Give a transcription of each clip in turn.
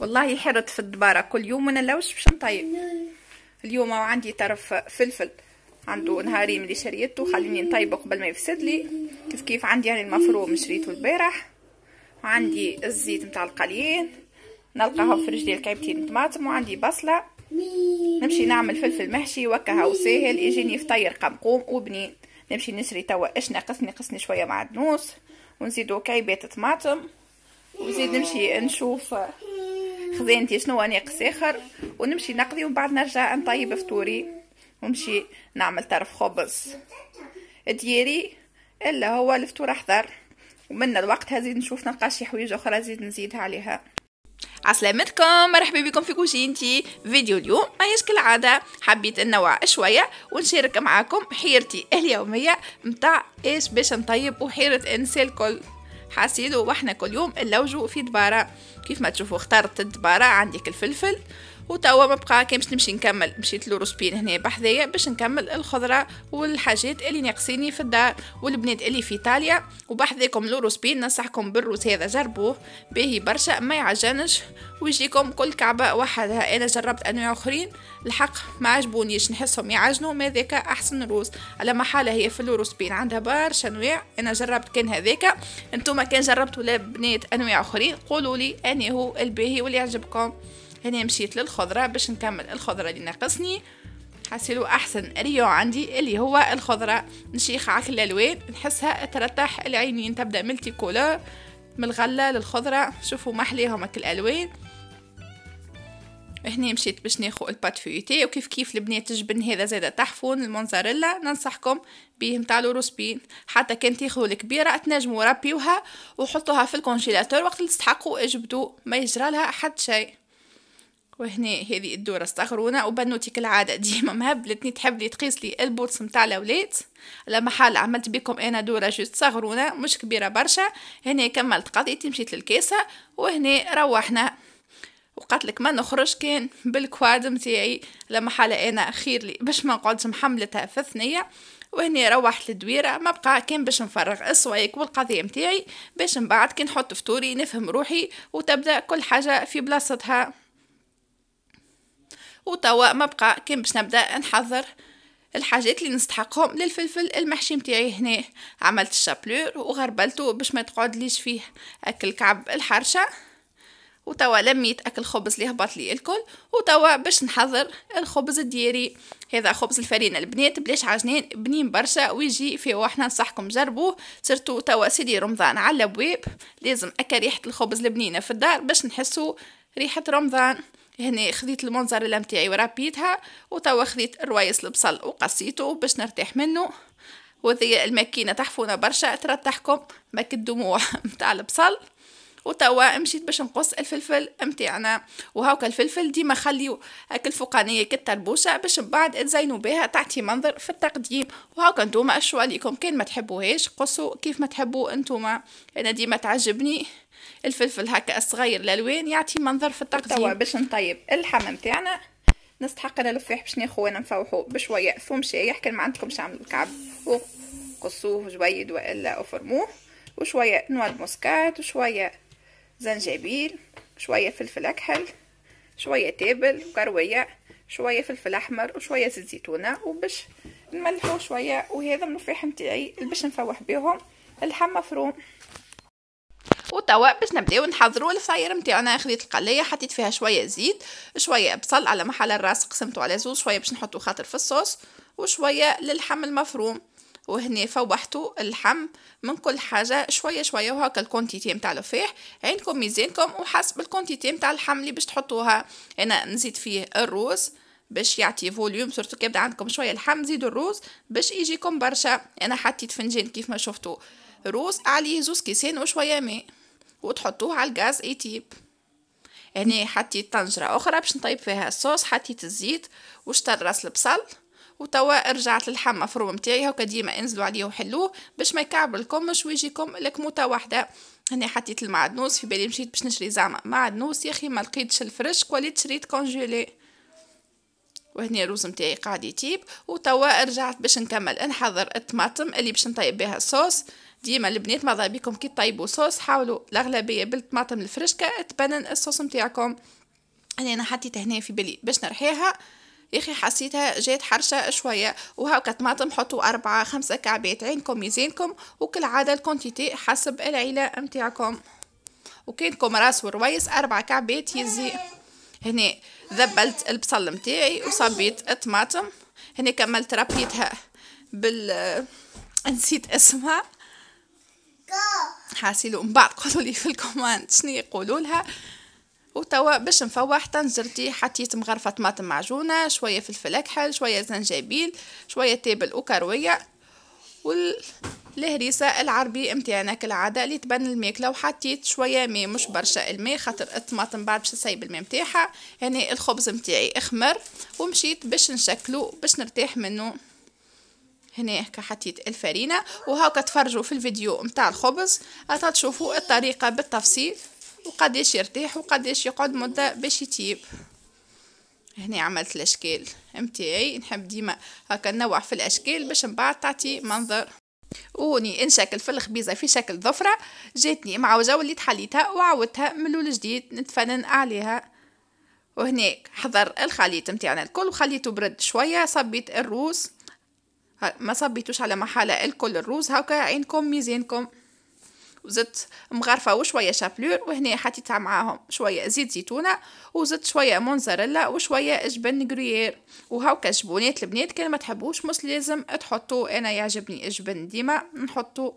والله حرت في الدبارة كل يوم انا لوش باش نطيب اليوم عندي طرف فلفل عنده نهارين اللي شريته خليني نطيبه قبل ما يفسد لي كيف كيف عندي يعني المفروم شريته البارح وعندي الزيت نتاع القليين نلقاهم في رجلي الكعبتين طماطم وعندي بصله نمشي نعمل فلفل محشي وكها وساهل يجيني فطير قمقوم وبنين نمشي نشري توا اش ناقصني قصني شويه معدنوس ونزيدو كعيبات طماطم وزيد نمشي نشوف خزانتي شنو ناقص اخر ونمشي نقضي ومن بعد نرجع نطيب فطوري ونمشي نعمل طرف خبز دياري الا هو الفطور احضر ومن الوقت هزيد نشوف نلقى شي حويجه اخرى زيد نزيدها عليها عسلامتكم مرحبا بكم في كوجينتي فيديو اليوم ماهيش كالعاده حبيت النوع شويه ونشارك معاكم حيرتي اليوميه متاع ايش باش نطيب وحيره انسى الكل حاسيدو واحنا كل يوم نلوجو في دبارة كيف ما تشوفوا اخترت الدبارة عندك الفلفل وتوا ما بقى كان باش نمشي نكمل مشيت لوروسبين هنا بحذايا باش نكمل الخضره والحاجات اللي ناقصيني في الدار والبنات اللي في ايطاليا وبحذاكم لوروسبين ننصحكم بالروس هذا جربوه باهي برشا ما يعجنش ويجيكم كل كعبه وحدها انا جربت انواع اخرين الحق ما عجبونيش نحسهم يعجنوا ما ذاك احسن روس على محالة هي في الوروسبين عندها برشا انواع انا جربت كان هذاك انتم كان جربتوا لا بنات انواع اخرين قولوا لي اني هو الباهي واللي يعجبكم هنا مشيت للخضرة باش نكمل الخضرة اللي ناقصني حاسلو أحسن ريو عندي اللي هو الخضرة نشيخ على الألوان نحسها ترتاح العينين تبدأ ملتي كولور من الغلة للخضرة شوفوا محليهم هك الألوان هنا مشيت باش ناخو البات فيوتي وكيف كيف البنات الجبن هذا زاده تحفون المونزاريلا ننصحكم بيه نتاع روسبين حتى كان تاخذوا الكبيره تنجموا ربيوها وحطوها في الكونجيلاتور وقت اللي تستحقوا اجبدوا ما يجرى لها حد شيء وهنا هذه الدورة استغرونا وبنوتي كالعادة ديما مهبلتني تحب لي تقيس لي البورص متاع الأولاد لما حال عملت بكم أنا دورة جوست صغرونا مش كبيرة برشا هنا كملت قضيتي مشيت للكاسة وهنا روحنا وقالت لك ما نخرج كان بالكواد متاعي لما حالة أنا خير لي باش ما نقعدش محملتها في ثنية وهني روحت للدويره ما بقى كان باش نفرغ السوايك والقضيه متاعي باش من بعد كي نحط فطوري نفهم روحي وتبدا كل حاجه في بلاصتها وتوا ما بقى كان باش نبدا نحضر الحاجات اللي نستحقهم للفلفل المحشي متاعي هنا عملت الشابلور وغربلته باش ما تقعدليش فيه اكل كعب الحرشه وتوا لميت اكل خبز اللي هبط لي الكل وتوا باش نحضر الخبز ديالي هذا خبز الفرينه البنات بلاش عجنان بنين برشا ويجي في وحنا نصحكم جربوه صرتو توا سيدي رمضان على الابواب لازم اكا ريحه الخبز البنينه في الدار باش نحسو ريحه رمضان هنا خديت المونزاريلا متاعي وربيتها وتوا خديت روايس البصل وقصيته باش نرتاح منه وهذه الماكينه تحفونه برشا ترتاحكم ماك الدموع متاع البصل وتوا مشيت باش نقص الفلفل نتاعنا وهاكا الفلفل ديما خليو هاك الفوقانيه كالطربوشه باش من بعد تزينوا بها تعطي منظر في التقديم وهاكا نتوما اشوا ليكم كان ما تحبوهاش قصوا كيف ما تحبوا انتوما انا ديما تعجبني الفلفل هكا الصغير الالوان يعطي منظر في التقديم توا باش نطيب اللحم نتاعنا نستحق انا لفيح باش ناخو انا نفوحو بشويه ثوم شايح كان ما عندكمش عمل الكعب وقصوه جويد والا افرموه وشويه نوال موسكات وشويه زنجبيل شويه فلفل اكحل شويه تابل وكرويه شويه فلفل احمر وشويه زيت زيتونه وباش نملحو شويه وهذا النفاح نتاعي باش نفوح بهم اللحم مفروم وتوا باش نبداو نحضروا الفطاير نتاعنا خديت القليه حطيت فيها شويه زيت شويه بصل على محل الراس قسمته على زوج شويه باش نحطو خاطر في الصوص وشويه للحم المفروم وهنا فوحتوا اللحم من كل حاجه شويه شويه وهكا الكونتيتي نتاع الفيح عندكم ميزانكم وحسب الكونتيتي نتاع اللحم اللي باش تحطوها انا نزيد فيه الروز باش يعطي فوليوم سورتو كيبدا عندكم شويه لحم زيدوا الروز باش يجيكم برشا انا حطيت فنجان كيف ما شفتوا روز عليه زوز كيسان وشويه ماء وتحطوه على الغاز يطيب هنا حطيت طنجره اخرى باش نطيب فيها الصوص حطيت الزيت وشطر راس البصل وتوا رجعت للحم مفروم نتاعي هكا ديما انزلوا عليه وحلوه باش ما يكعبلكمش ويجيكم لكموطه واحده هنا حطيت المعدنوس في بالي مشيت باش نشري زعما معدنوس يا اخي ما لقيتش الفريش كواليت شريت كونجيلي وهنا الرز نتاعي قاعد يطيب وتوا رجعت باش نكمل نحضر الطماطم اللي باش نطيب بها الصوص ديما البنات ماذا بيكم كي طيبوا صوص حاولوا الاغلبيه بالطماطم الفريشكه تبنن الصوص نتاعكم انا حطيت هنا في بالي باش نرحيها يا اخي حسيتها جات حرشة شوية وهاو طماطم حطوا أربعة خمسة كعبات عينكم يزينكم وكل عادة الكونتيتي حسب العيله متاعكم وكانكم راس ورويس أربعة كعبات يزي هنا ذبلت البصل متاعي وصبيت الطماطم هنا كملت ربيتها بال نسيت اسمها حاسيلو من بعد قولوا لي في الكومنت شنو يقولولها لها وتوا باش نفوح طنجرتي حطيت مغرفة طماطم معجونة شوية فلفل أكحل شوية زنجبيل شوية تيبل وكروية والهريسة العربي متاعنا كالعادة اللي تبان الماكلة وحطيت شوية ماء مش برشا الماء خاطر الطماطم بعد باش تسيب الماء متاعها هنا يعني الخبز متاعي اخمر ومشيت باش نشكله باش نرتاح منه هكا حطيت الفرينة وهاكا تفرجوا في الفيديو متاع الخبز تشوفوا الطريقة بالتفصيل وقداش يرتاح وقداش يقعد مدة باش يطيب هنا عملت الاشكال متاعي نحب ديما هكا نوع في الاشكال باش من بعد تعطي منظر وني نشكل في الخبيزه في شكل ظفره جاتني معوجه وليت حليتها وعودتها من الاول جديد نتفنن عليها وهناك حضر الخليط متاعنا الكل وخليته برد شويه صبيت الروز ما صبيتوش على محاله الكل الروز هاكا عينكم ميزانكم وزدت مغرفه وشويه شابلور وهنا حطيتها معاهم شويه زيت زيتونه وزدت شويه موزاريلا وشويه جبن غريير وهاكا جبونات البنات كان ما تحبوش مش لازم تحطو انا يعجبني جبن ديما نحطو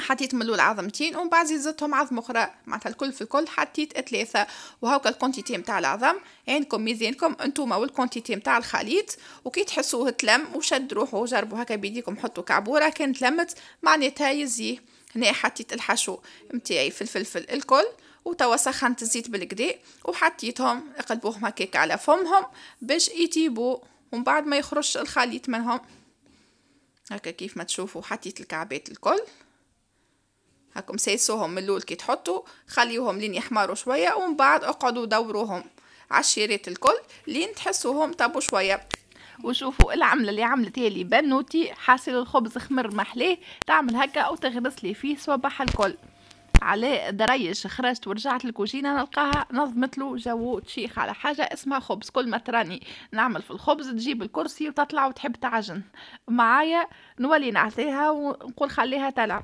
حطيت من الاول عظمتين ومن بعد زدتهم عظم اخرى معناتها الكل في الكل حطيت ثلاثه وهاكا الكونتيتي نتاع العظم عينكم ميزانكم انتم والكونتيتي نتاع الخليط وكي تحسوه تلم وشد روحه وجربوا هكا بيديكم حطوا كعبوره كان تلمت معناتها يزيه هنا حطيت الحشو متاعي في الفلفل الكل وتوا سخنت الزيت بالكدا وحطيتهم قلبوهم هكاك على فمهم باش يطيبوا ومن بعد ما يخرج الخليط منهم هكا كيف ما تشوفوا حطيت الكعبات الكل هاكم سيسوهم من الاول كي تحطوا خليوهم لين يحمروا شويه ومن بعد اقعدوا دوروهم على الشيرات الكل لين تحسوهم طابوا شويه وشوفوا العملة اللي عملت لي بنوتي حاصل الخبز خمر محليه تعمل هكا أو تغرس لي فيه صباح الكل على دريش خرجت ورجعت الكوجينه نلقاها نظمت له جو تشيخ على حاجه اسمها خبز كل ما تراني نعمل في الخبز تجيب الكرسي وتطلع وتحب تعجن معايا نولي نعطيها ونقول خليها تلعب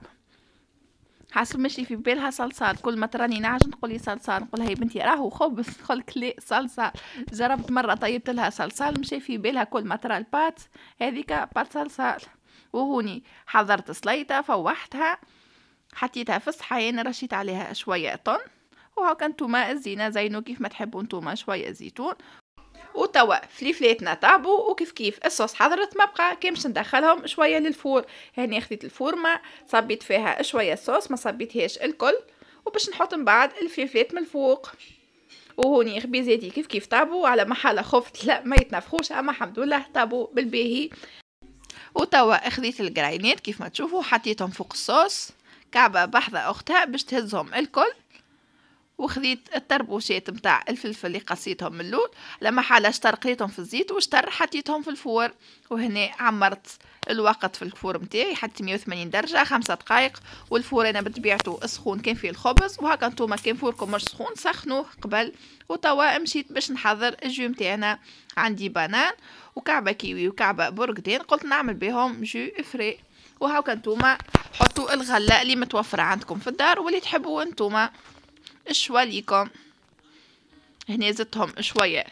حسب ماشي في بالها صلصال كل ما تراني نعجن تقولي لي صلصال نقول هي بنتي راهو خبز تقول لا صلصال جربت مره طيبت لها صلصال مشي في بالها كل ما ترى البات هذيك بات صلصال وهوني حضرت سليطه فوحتها حطيتها في الصحيان رشيت عليها شويه طن وهاكا نتوما الزينه زينو كيف ما تحبوا نتوما شويه زيتون وتوا فليفلاتنا طابو وكيف كيف الصوص حضرت ما بقى كان باش ندخلهم شويه للفور هاني خديت الفورمه صبيت فيها شويه صوص ما صبيتهاش الكل وباش نحط من بعد الفليفلات من الفوق وهوني خبيزاتي كيف كيف طابو على محل خفت لا ما يتنفخوش اما الحمد لله طابو بالباهي وتوا خديت الجرينات كيف ما تشوفوا حطيتهم فوق الصوص كعبه بحذا اختها باش تهزهم الكل وخذيت الطربوشات متاع الفلفل اللي قصيتهم من اللول لما حالة اشترقيتهم في الزيت واشتر حطيتهم في الفور وهنا عمرت الوقت في الفور متاعي حتى 180 درجة خمسة دقائق والفور أنا بطبيعته سخون كان فيه الخبز وهكا نتوما كان فوركم مش سخون سخنوه قبل وتوا مشيت باش نحضر الجو متاعنا عندي بانان وكعبة كيوي وكعبة برقدين قلت نعمل بهم جو فري وهاكا نتوما حطوا الغلة اللي متوفرة عندكم في الدار واللي تحبوا نتوما شواليكم هنا زدتهم شوية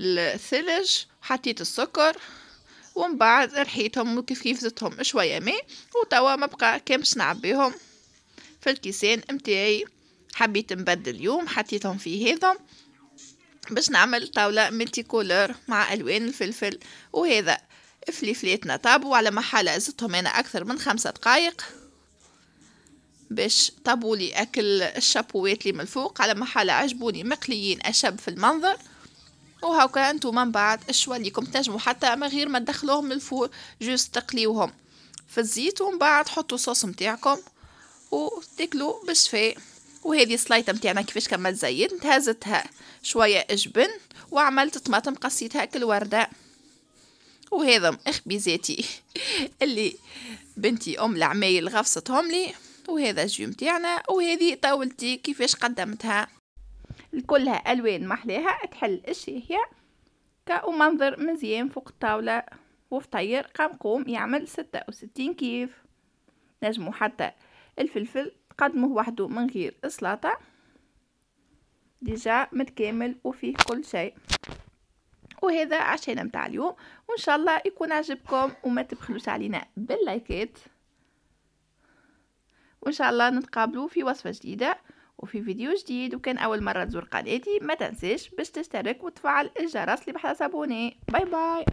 الثلج حطيت السكر ومن بعد رحيتهم وكيف كيف زدتهم شوية ماء وتوا ما بقى كامش نعبيهم في الكيسان متاعي حبيت نبدل اليوم حطيتهم في هذا باش نعمل طاولة ملتي كولور مع ألوان الفلفل وهذا فليفلاتنا طابوا على محالة زدتهم أنا أكثر من خمسة دقايق باش طابولي اكل الشابوات لي من الفوق على محل عجبوني مقليين اشب في المنظر وهاكا انتم من بعد ليكم تنجموا حتى من غير ما تدخلوهم للفور جوست تقليوهم في الزيت ومن بعد حطوا صوص نتاعكم وتاكلوا بالشفاء وهذه السلايطة نتاعنا كيفاش كملت زيت هزتها شوية جبن وعملت طماطم قصيتها كل وردة وهذا اخبيزاتي اللي بنتي ام العمايل غفصتهم لي وهذا الجو تاعنا وهذه طاولتي كيفاش قدمتها كلها الوان محلاها تحل الشهيه منظر مزيان فوق الطاوله وفطير قمقوم يعمل ستة وستين كيف نجمو حتى الفلفل تقدموه وحده من غير السلاطة ديجا متكامل وفيه كل شيء وهذا عشان متاع اليوم وان شاء الله يكون عجبكم وما تبخلوش علينا باللايكات وإن شاء الله نتقابلوا في وصفة جديدة وفي فيديو جديد وكان أول مرة تزور قناتي ما تنسيش باش تشترك وتفعل الجرس اللي بحال صابوني باي باي